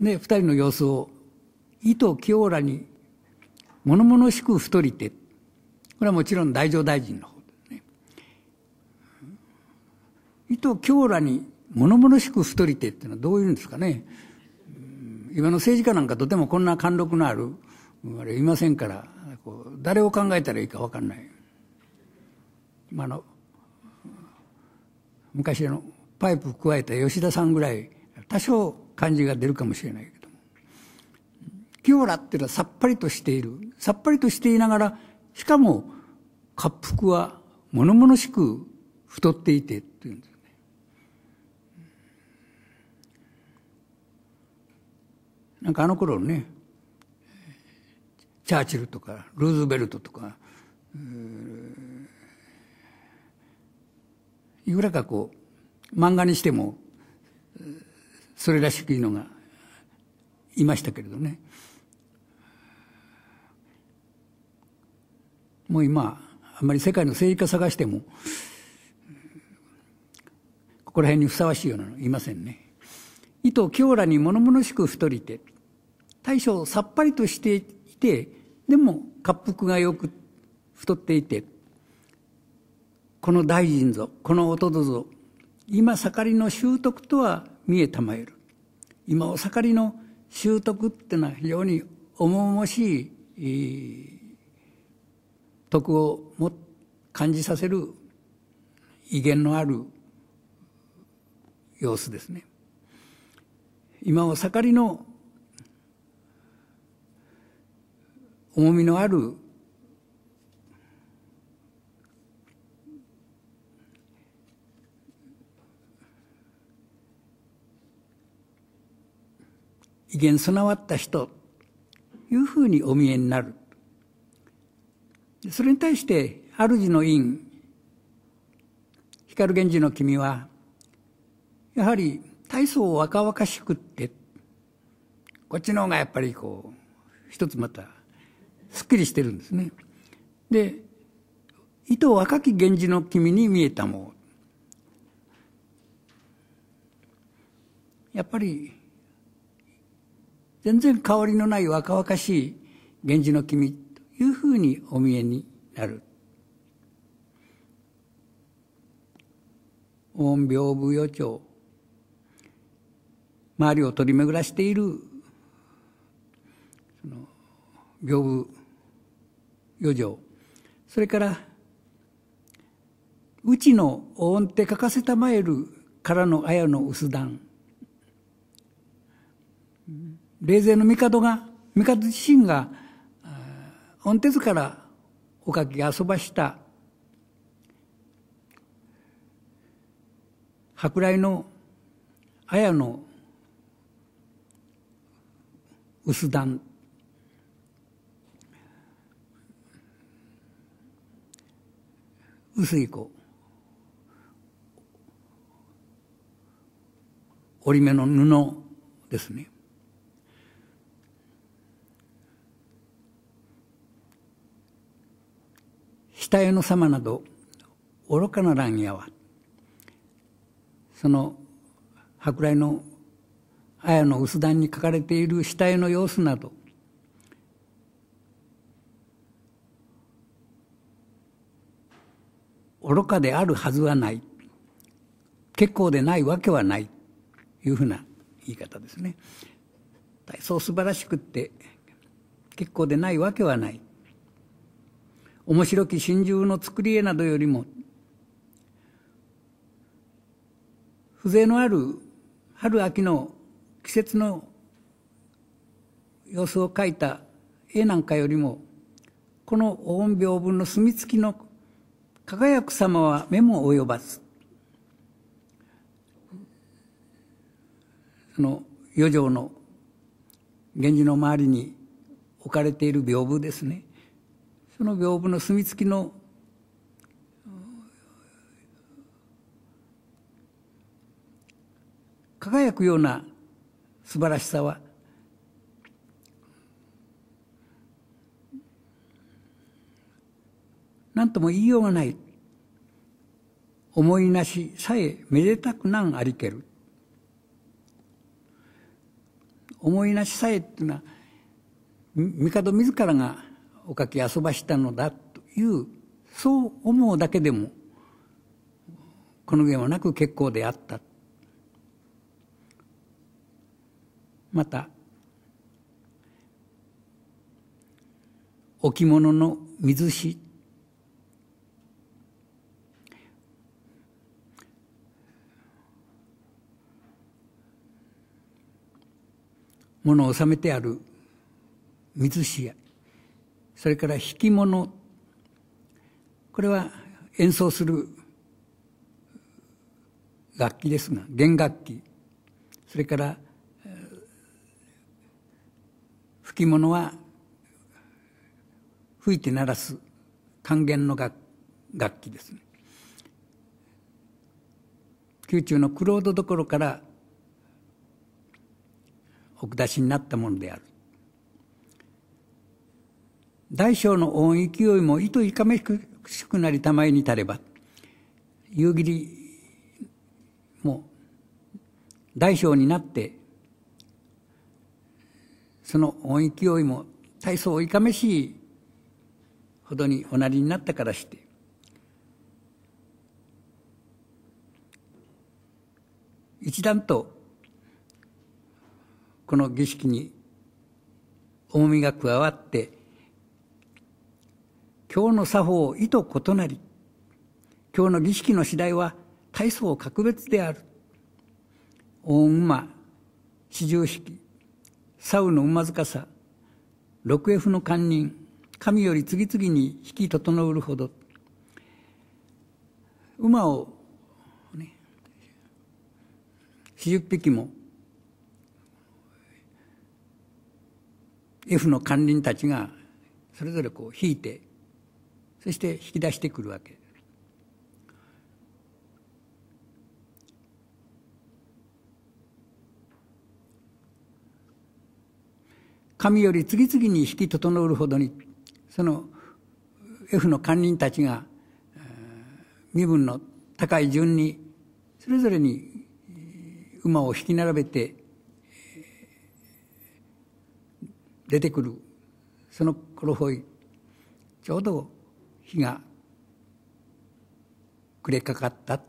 ね、二人の様子を、意図清らに、物々しく太りて、これはもちろん大乗大臣の方ですね。意図強羅に、物々しく太りてっていうのはどういうんですかね。今の政治家なんかとてもこんな貫禄のある、あれいませんから、こう誰を考えたらいいか分かんない。まあの昔あのパイプ加えた吉田さんぐらい多少感じが出るかもしれないけども清らっていうのはさっぱりとしているさっぱりとしていながらしかも滑腹は物々しく太っていてっていうんですね。なんかあの頃ねチャーチルとかルーズベルトとかいくらかこう漫画にしてもそれらしきのがいましたけれどねもう今あんまり世界の政治家探してもここら辺にふさわしいようなのいませんね。意図強羅に物々しく太りて大将さっぱりとしていてでも滑腹がよく太っていてこの大臣ぞこの弟ぞ今盛りの習得とは見えたまえる今お盛りの習得っていうのは非常に重々しい徳をも感じさせる威厳のある様子ですね。今お盛りの重みのある機備わった人というふうにお見えになるそれに対して主の院光源氏の君はやはり大層若々しくってこっちの方がやっぱりこう一つまたすっきりしてるんですねで意図若き源氏の君に見えたもやっぱり全然香りのない若々しい源氏の君というふうにお見えになる。音屏風予兆周りを取り巡らしているその屏風余剰それからうちの音って書かせたまえるからの綾の薄段、うん冷静の帝が帝自身が御手図からおかき遊ばした舶来の綾の薄段薄い子折り目の布ですね北への様など愚かな乱夜はその舶来の綾の薄段に書かれている下絵の様子など愚かであるはずはない結構でないわけはないいうふうな言い方ですね。そう素晴らしくって結構でないわけはない面白き真珠の作り絵などよりも風情のある春秋の季節の様子を描いた絵なんかよりもこの音屏風の墨付きの輝く様は目も及ばずその余剰の源氏の周りに置かれている屏風ですねその屏風の墨付きの輝くような素晴らしさは何とも言いようがない思いなしさえめでたくなんありける思いなしさえっていうのは帝自らがおかき遊ばしたのだというそう思うだけでもこの言はなく結構であったまた置物の水し物を収めてある水しやそれから引き物これは演奏する楽器ですが弦楽器それから吹き物は吹いて鳴らす管弦の楽器ですね宮中のクロードどころから奥出しになったものである大小の音勢いも意図いかめしくなりたまえにたれば夕霧も大小になってその音勢いも大層いかめしいほどにおなりになったからして一段とこの儀式に重みが加わって今日の作法意と異なり今日の儀式の次第は大層格別である大馬四十式サウの馬塚さ六 F の官人神より次々に引き整うるほど馬を、ね、四十匹も F の官人たちがそれぞれこう引いてそして引き出してくるわけです。神より次々に引き整うほどにその F の官人たちが身分の高い順にそれぞれに馬を引き並べて出てくるその頃ほいちょうど日が暮れかかった